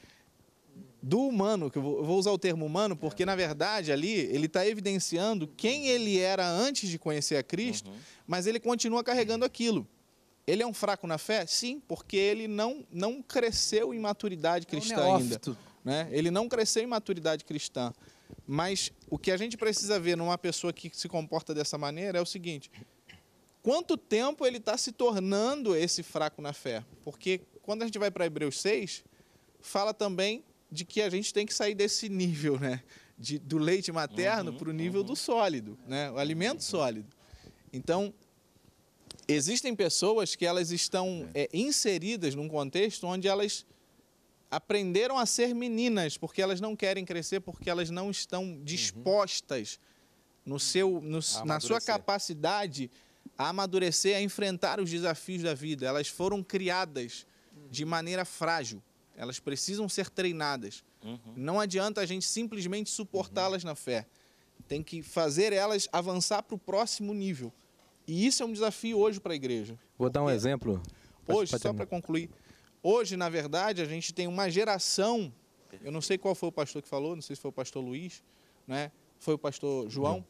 do humano, que eu vou usar o termo humano, porque na verdade ali ele está evidenciando quem ele era antes de conhecer a Cristo, uhum. mas ele continua carregando aquilo. Ele é um fraco na fé? Sim, porque ele não, não cresceu em maturidade cristã é um ainda. Né? Ele não cresceu em maturidade cristã. Mas o que a gente precisa ver numa pessoa que se comporta dessa maneira é o seguinte: quanto tempo ele está se tornando esse fraco na fé? Porque quando a gente vai para Hebreus 6, fala também de que a gente tem que sair desse nível, né? De, do leite materno uhum, para o nível uhum. do sólido, né? O alimento uhum. sólido. Então, existem pessoas que elas estão é. é, inseridas num contexto onde elas aprenderam a ser meninas, porque elas não querem crescer, porque elas não estão uhum. dispostas no seu, no, na sua capacidade a amadurecer, a enfrentar os desafios da vida. Elas foram criadas uhum. de maneira frágil. Elas precisam ser treinadas. Uhum. Não adianta a gente simplesmente suportá-las uhum. na fé. Tem que fazer elas avançar para o próximo nível. E isso é um desafio hoje para a igreja. Vou dar um exemplo. Hoje, só para concluir. Hoje, na verdade, a gente tem uma geração. Eu não sei qual foi o pastor que falou, não sei se foi o pastor Luiz, né? foi o pastor João,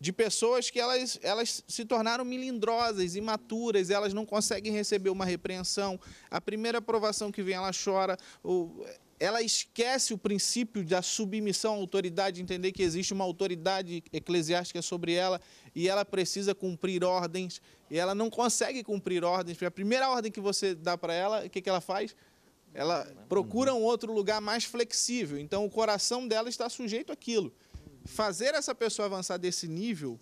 de pessoas que elas, elas se tornaram melindrosas, imaturas, elas não conseguem receber uma repreensão. A primeira aprovação que vem, ela chora. Ou, ela esquece o princípio da submissão à autoridade, entender que existe uma autoridade eclesiástica sobre ela e ela precisa cumprir ordens e ela não consegue cumprir ordens. a primeira ordem que você dá para ela, o que, que ela faz? Ela procura um outro lugar mais flexível. Então o coração dela está sujeito àquilo fazer essa pessoa avançar desse nível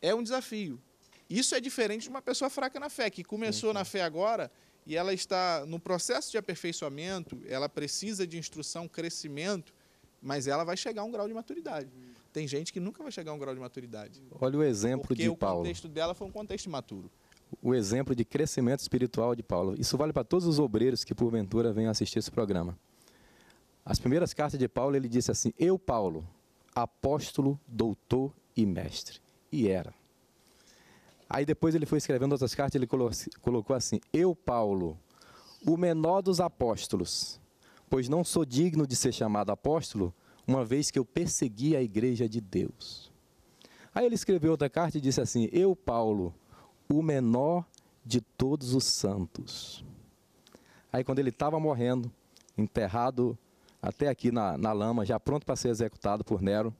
é um desafio. Isso é diferente de uma pessoa fraca na fé, que começou uhum. na fé agora e ela está no processo de aperfeiçoamento, ela precisa de instrução, crescimento, mas ela vai chegar a um grau de maturidade. Uhum. Tem gente que nunca vai chegar a um grau de maturidade. Olha o exemplo de o Paulo. O contexto dela foi um contexto imaturo. O exemplo de crescimento espiritual de Paulo. Isso vale para todos os obreiros que porventura venham assistir esse programa. As primeiras cartas de Paulo, ele disse assim: Eu, Paulo, apóstolo, doutor e mestre. E era. Aí depois ele foi escrevendo outras cartas, ele colocou assim: Eu, Paulo, o menor dos apóstolos, pois não sou digno de ser chamado apóstolo, uma vez que eu persegui a igreja de Deus. Aí ele escreveu outra carta e disse assim: Eu, Paulo, o menor de todos os santos. Aí quando ele estava morrendo, enterrado até aqui na, na lama, já pronto para ser executado por Nero.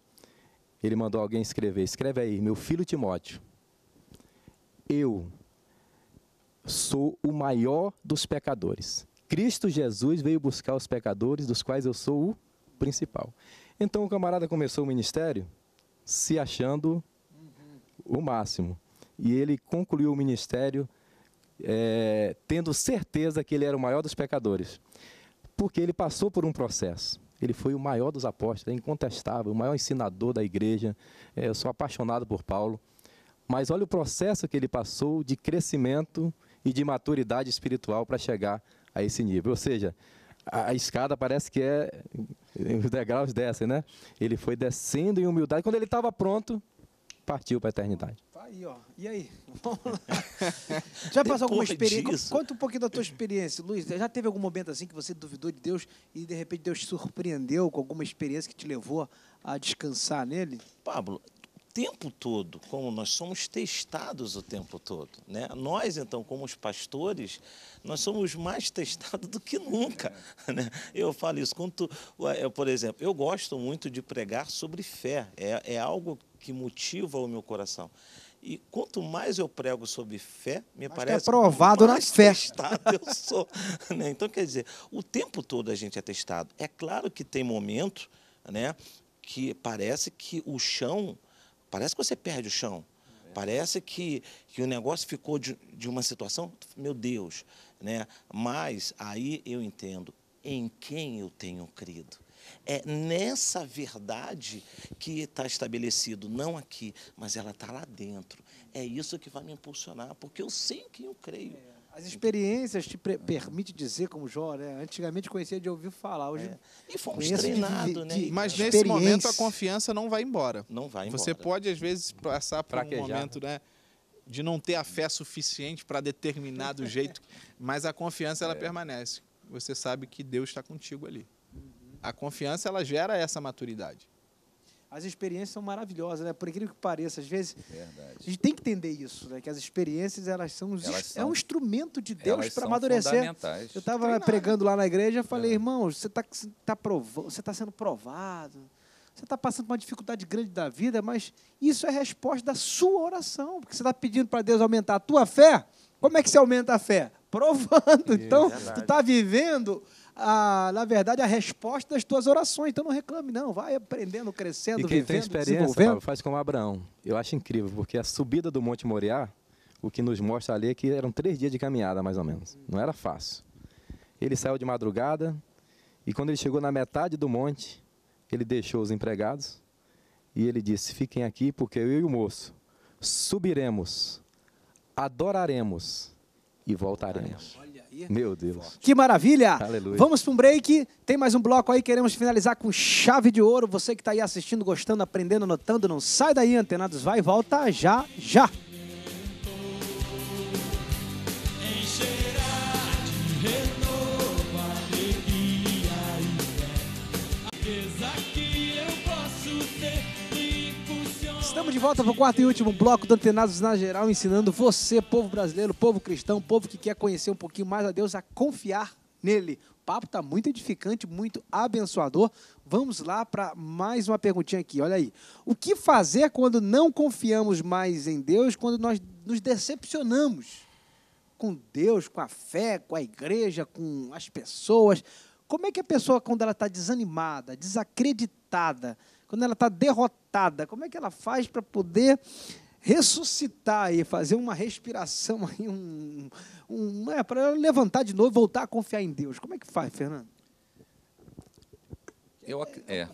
Ele mandou alguém escrever: Escreve aí, meu filho Timóteo, eu sou o maior dos pecadores. Cristo Jesus veio buscar os pecadores, dos quais eu sou o principal. Então o camarada começou o ministério se achando o máximo. E ele concluiu o ministério é, tendo certeza que ele era o maior dos pecadores porque ele passou por um processo. Ele foi o maior dos apóstolos, é incontestável, o maior ensinador da igreja. É, eu sou apaixonado por Paulo. Mas olha o processo que ele passou de crescimento e de maturidade espiritual para chegar a esse nível. Ou seja, a, escada parece que é os degraus descem, né? Ele foi descendo em humildade. Quando ele estava pronto, partiu para a eternidade. Tá aí, ó. E aí? Vamos lá. Já passou alguma experiência? Disso... Conta um pouquinho da tua experiência, Luiz. Já teve algum momento assim que você duvidou de Deus e de repente Deus surpreendeu com alguma experiência que te levou a descansar nele? Pablo, o tempo todo, como nós somos testados o tempo todo, né? Nós então, como os pastores, nós somos mais testados do que nunca. [LAUGHS] Né? Eu falo isso. Quando tu, por exemplo, eu gosto muito de pregar sobre fé. É, é algo que motiva o meu coração. E quanto mais eu prego sobre fé, me mais tá parece. É provado na festas eu sou. [LAUGHS] né? Então, quer dizer, o tempo todo a gente é testado. É claro que tem momentos né, que parece que o chão. Parece que você perde o chão. Parece que, que o negócio ficou de, de uma situação, meu Deus. Né? Mas aí eu entendo em quem eu tenho crido. É nessa verdade que está estabelecido, não aqui, mas ela está lá dentro. É isso que vai me impulsionar, porque eu sei que eu creio. É, as experiências te permite dizer, como Jó, né? antigamente conhecia de ouvir falar. Hoje é. E fomos treinados, né? Mas nesse momento a confiança não vai embora. Não vai embora. Você pode, às vezes, passar por um né? momento, né? De não ter a fé suficiente para determinado [LAUGHS] jeito, mas a confiança ela é. permanece. Você sabe que Deus está contigo ali. A confiança ela gera essa maturidade. As experiências são maravilhosas, né? Por incrível que pareça, às vezes Verdade. a gente tem que entender isso, né? Que as experiências elas são, elas é um instrumento de Deus para amadurecer. Eu estava pregando lá na igreja, e falei, é. irmão, você está tá, tá você tá sendo provado você está passando por uma dificuldade grande da vida, mas isso é resposta da sua oração, porque você está pedindo para Deus aumentar a tua fé. Como é que você aumenta a fé? Provando. então, é tu está vivendo a, na verdade, a resposta das tuas orações. Então não reclame, não. Vai aprendendo, crescendo, e quem vivendo, tem experiência, faz como Abraão. Eu acho incrível, porque a subida do Monte Moriá, o que nos mostra ali é que eram três dias de caminhada, mais ou menos. Não era fácil. Ele saiu de madrugada e quando ele chegou na metade do monte, ele deixou os empregados e ele disse: Fiquem aqui, porque eu e o moço subiremos, adoraremos e voltaremos. Meu Deus. Que maravilha. Aleluia. Vamos para um break. Tem mais um bloco aí. Queremos finalizar com chave de ouro. Você que está aí assistindo, gostando, aprendendo, anotando, não sai daí, antenados. Vai e volta já, já. Estamos de volta para o quarto e último bloco do Antenados na Geral, ensinando você, povo brasileiro, povo cristão, povo que quer conhecer um pouquinho mais a Deus, a confiar nele. O papo está muito edificante, muito abençoador. Vamos lá para mais uma perguntinha aqui. Olha aí. O que fazer quando não confiamos mais em Deus, quando nós nos decepcionamos com Deus, com a fé, com a igreja, com as pessoas? Como é que a pessoa, quando ela está desanimada, desacreditada, quando ela está derrotada, como é que ela faz para poder ressuscitar e fazer uma respiração [LAUGHS] um, um, é, para levantar de novo e voltar a confiar em Deus? Como é que faz, Fernando? Eu, é,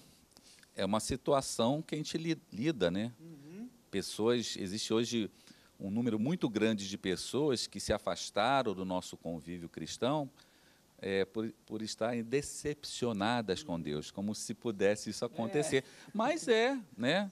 é uma situação que a gente lida, né? Uhum. Pessoas, existe hoje um número muito grande de pessoas que se afastaram do nosso convívio cristão é, por, por estarem decepcionadas com Deus, como se pudesse isso é. acontecer. É. Mas é, né?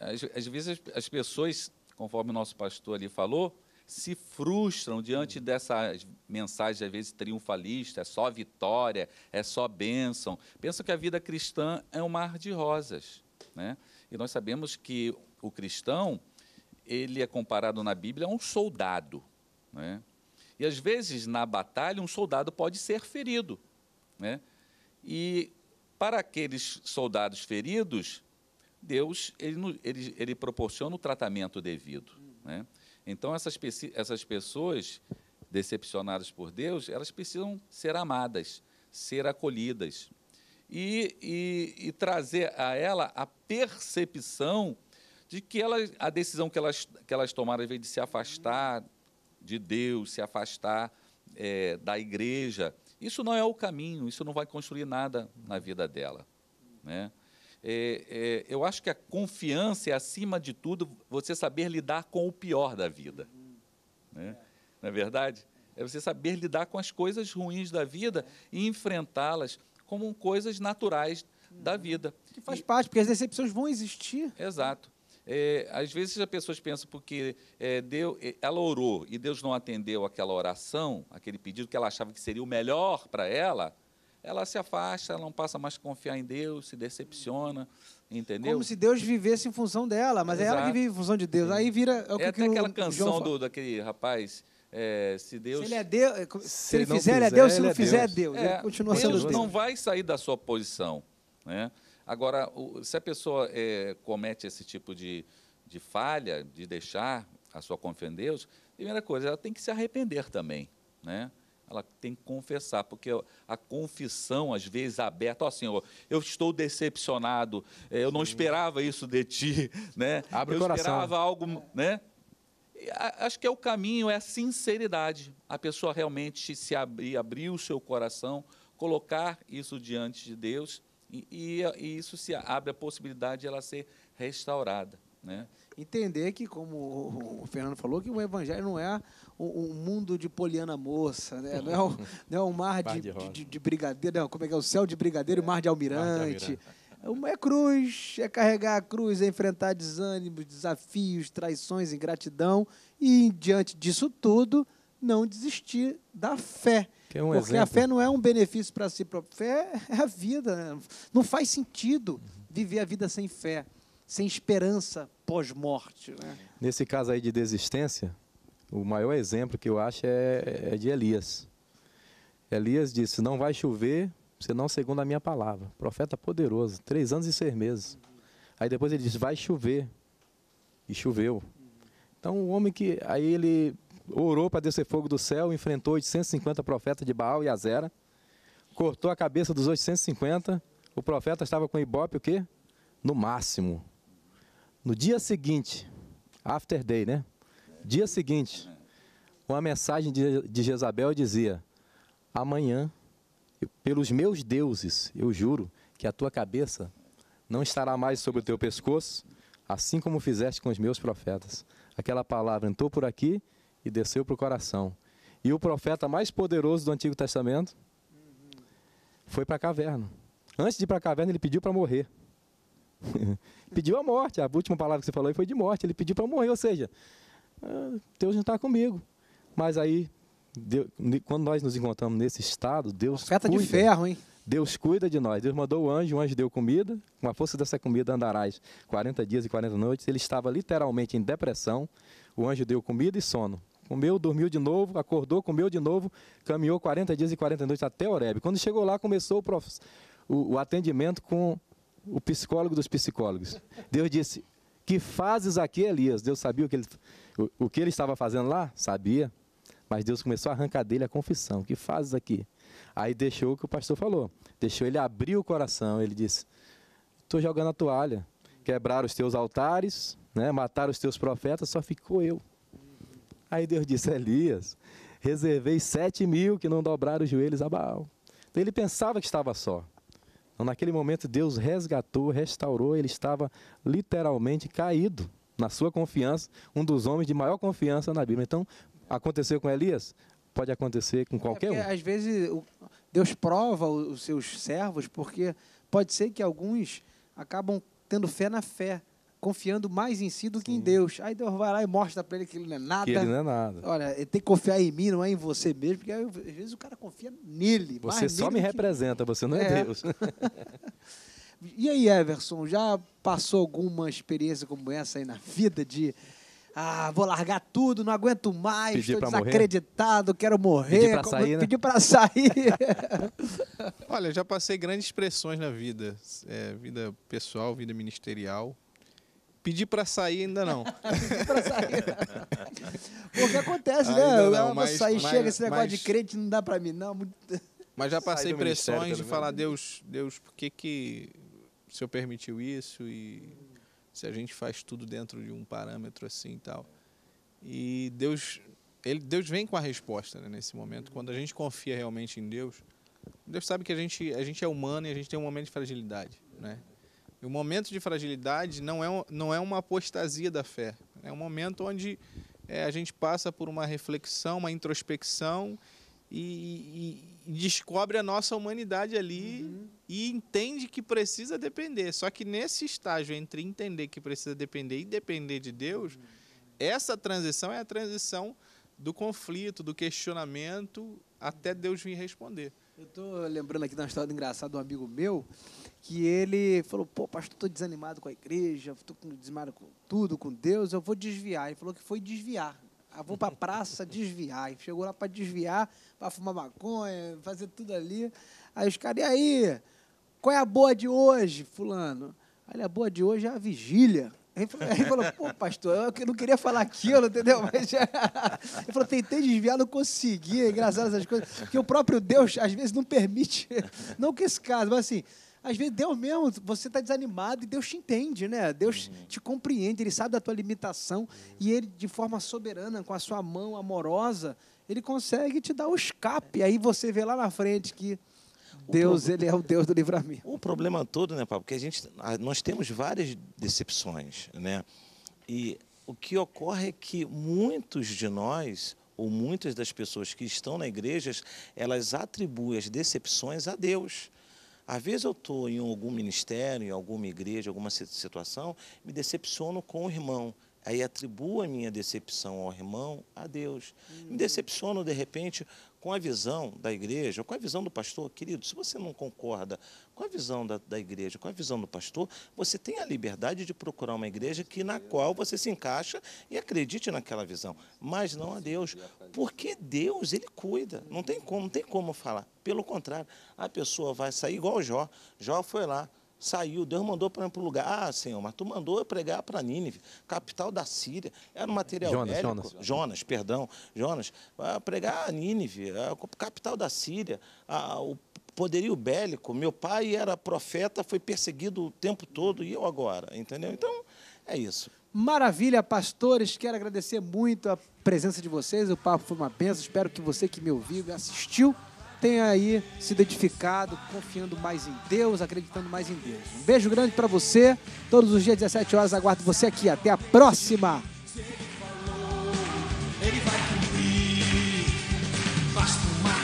Às, às vezes as, pessoas, conforme o nosso pastor ali falou, se frustram diante hum. dessa mensagem, às vezes, triunfalista, é só vitória, é só bênção. Pensam que a vida cristã é um mar de rosas. Né? E nós sabemos que o cristão, ele é comparado na Bíblia a um soldado. Né? E às vezes, na batalha, um soldado pode ser ferido. Né? E para aqueles soldados feridos, Deus ele, ele, ele proporciona o tratamento devido. Né? Então, essas, essas pessoas decepcionadas por Deus, elas precisam ser amadas, ser acolhidas. E, e, e trazer a ela a percepção de que ela, a decisão que elas, que elas tomaram, ao invés de se afastar, de Deus, se afastar é, da igreja. Isso não é o caminho, isso não vai construir nada na vida dela. Né? É, é, eu acho que a confiança é, acima de tudo, você saber lidar com o pior da vida. Né? Não é verdade? É você saber lidar com as coisas ruins da vida e enfrentá-las como coisas naturais da uhum. vida. Que faz e, parte, porque as decepções vão existir. Exato é, às vezes as pessoas pensam porque é, Deus, é, ela orou e Deus não atendeu aquela oração, aquele pedido que ela achava que seria o melhor para ela, ela se afasta, ela não passa mais a confiar em Deus, se decepciona, entendeu? Como se Deus vivesse em função dela, mas Exato. é ela que vive em função de Deus. Aí vira. É, é até aquela canção do, daquele rapaz. É, se Deus. Se ele, é Deus, é, se, se ele, fizer, ele é Deus, se não é fizer, é Deus. Ele continua Deus sendo Deus. Deus não vai sair da sua posição. Né? Agora, o, se a pessoa é, comete esse tipo de, de falha, de deixar a sua confiança em Deus, primeira coisa, ela tem que se arrepender também, né? Ela tem que confessar, porque a confissão, às vezes, aberta, ó oh, Senhor, eu estou decepcionado, é, eu não esperava isso de Ti, [LAUGHS] né? Abre eu o coração. esperava algo, é. né? acho que é o caminho, é a sinceridade. A pessoa realmente se abrir, abrir o seu coração, colocar isso diante de Deus e, e, e isso se abre a possibilidade de ela ser restaurada. Né? Entender que, como o Fernando falou, que o Evangelho não é um mundo de poliana moça, né? não, é um, [LAUGHS] não é um mar de, de, de, de, brigadeiro, não, como é que é o céu de brigadeiro e o mar de é, almirante. é cruz, é carregar a cruz, é enfrentar desânimos, desafios, traições, ingratidão e, diante disso tudo, não desistir da fé. É um Porque exemplo. a fé não é um benefício para si próprio. Fé é a vida. Né? Não faz sentido viver a vida sem fé, sem esperança pós-morte. Né? Nesse caso aí de desistência, o maior exemplo que eu acho é, é de Elias. Elias disse: Não vai chover, senão segundo a minha palavra. Profeta poderoso, três anos e seis meses. Aí depois ele diz: Vai chover. E choveu. Então o homem que. Aí ele orou para descer fogo do céu, enfrentou 850 profetas de Baal e Azera, cortou a cabeça dos 850, o profeta estava com ibope o quê? No máximo. No dia seguinte, after day, né? Dia seguinte, uma mensagem de, de Jezabel dizia: Amanhã, pelos meus deuses, eu juro que a tua cabeça não estará mais sobre o teu pescoço, assim como fizeste com os meus profetas. Aquela palavra entrou por aqui e desceu para o coração. E o profeta mais poderoso do Antigo Testamento foi para a caverna. Antes de ir para a caverna, ele pediu para morrer. [LAUGHS] pediu a morte. A última palavra que você falou foi de morte. Ele pediu para morrer, ou seja, ah, Deus não está comigo. Mas aí, Deus, quando nós nos encontramos nesse estado, Deus. Profeta cuida, de ferro, hein? Deus cuida de nós. Deus mandou o anjo, o anjo deu comida. Com a força dessa comida andarás 40 dias e 40 noites. Ele estava literalmente em depressão. O anjo deu comida e sono comeu, dormiu de novo, acordou, comeu de novo, caminhou 40 dias e 40 noites até Oreb. Quando chegou lá, começou o, prof... o, o atendimento com o psicólogo dos psicólogos. Deus disse: Que fazes aqui, Elias? Deus sabia o que ele, o, o que ele estava fazendo lá? Sabia. Mas Deus começou a arrancar dele a confissão: Que fazes aqui? Aí deixou o que o pastor falou. Deixou ele abrir o coração. Ele disse: Estou jogando a toalha. Quebraram os teus altares, né? mataram os teus profetas, só ficou eu. Aí Deus disse: Elias, reservei sete mil que não dobraram os joelhos a Baal. Então ele pensava que estava só. Então, naquele momento, Deus resgatou, restaurou, ele estava literalmente caído na sua confiança, um dos homens de maior confiança na Bíblia. Então, aconteceu com Elias? Pode acontecer com qualquer é porque, um. Às vezes, Deus prova os seus servos, porque pode ser que alguns acabam tendo fé na fé confiando mais em si do que Sim. em Deus. Aí Deus vai lá e mostra para ele que ele não é nada. Que ele não é nada. Olha, ele tem que confiar em mim, não é em você mesmo, porque aí, às vezes o cara confia nele. Você só nele me representa, você não é, é. Deus. [LAUGHS] e aí, Everson, já passou alguma experiência como essa aí na vida de ah, vou largar tudo, não aguento mais, estou desacreditado, morrer. quero morrer. Pedir para sair, né? Pedir para sair. [LAUGHS] Olha, já passei grandes pressões na vida, é, vida pessoal, vida ministerial. Pedir para sair ainda não. [LAUGHS] Pedir para sair. [LAUGHS] Porque acontece, né? ainda né? Não, eu é mas, sair, mas, chega esse negócio mas, de crente, não dá para mim, não. [LAUGHS] Mas já passei pressões de falar, Deus, Deus, por que que o Senhor permitiu isso? E se a gente faz tudo dentro de um parâmetro assim e tal. E Deus, ele, Deus vem com a resposta né, nesse momento. Quando a gente confia realmente em Deus, Deus sabe que a gente, a gente é humano e a gente tem um momento de fragilidade, né? o momento de fragilidade não é, não é uma apostasia da fé. É um momento onde é, a gente passa por uma reflexão, uma introspecção e, e descobre a nossa humanidade ali uhum. e entende que precisa depender. Só que nesse estágio entre entender que precisa depender e depender de Deus, uhum. essa transição é a transição do conflito, do questionamento, até Deus vir responder. Eu estou lembrando aqui de uma história engraçada de um amigo meu, que ele falou, pô, pastor, estou desanimado com a igreja, estou desanimado com tudo, com Deus, eu vou desviar. Ele falou que foi desviar. Ah, vou para a praça desviar. E chegou lá para desviar, para fumar maconha, fazer tudo ali. Aí os caras, e aí? Qual é a boa de hoje, fulano? Olha, a boa de hoje é a vigília. Ele falou, pô, pastor, eu não queria falar aquilo, entendeu? [LAUGHS] Mas, ele falou, tentei desviar, não consegui, é engraçado essas coisas. Que o próprio Deus, às vezes, não permite, [LAUGHS] não que esse caso, mas assim, às vezes Deus mesmo, você está desanimado e Deus te entende, né? Deus uhum. te compreende, Ele sabe da tua limitação e Ele, de forma soberana, com a sua mão amorosa, Ele consegue te dar o escape. Aí você vê lá na frente que Deus, ele é o Deus do livramento. O problema todo, né, Pablo? Porque a gente, nós temos várias decepções, né? E o que ocorre é que muitos de nós, ou muitas das pessoas que estão na igreja, elas atribuem as decepções a Deus. Às vezes eu estou em algum ministério, em alguma igreja, alguma situação, me decepciono com o irmão. Aí atribuo a minha decepção ao irmão a Deus. Me uhum. decepciono, de repente, com a visão da igreja, com a visão do pastor. Querido, se você não concorda com a visão da, da igreja, com a visão do pastor, você tem a liberdade de procurar uma igreja que, na qual você se encaixa e acredite naquela visão. Mas não a Deus. Porque Deus, ele cuida. Não tem como, não tem como falar. Pelo contrário, a pessoa vai sair igual Jó. Jó foi lá saiu, Deus mandou para um lugar. Ah, Senhor, mas tu mandou eu pregar para Nínive, capital da Síria. Era um material Jonas, bélico. Jonas. Jonas, perdão, Jonas. Ah, pregar a Nínive, a capital da Síria, a, o poderio bélico. Meu pai era profeta, foi perseguido o tempo todo e eu agora, entendeu? Então, é isso. Maravilha, pastores. Quero agradecer muito a presença de vocês. O papo foi uma benção. Espero que você que me ouviu e assistiu tenha aí se identificado, confiando mais em Deus, acreditando mais em Deus. Um beijo grande para você. Todos os dias, 17 horas, aguardo você aqui. Até a próxima! Ele vai cumprir, mas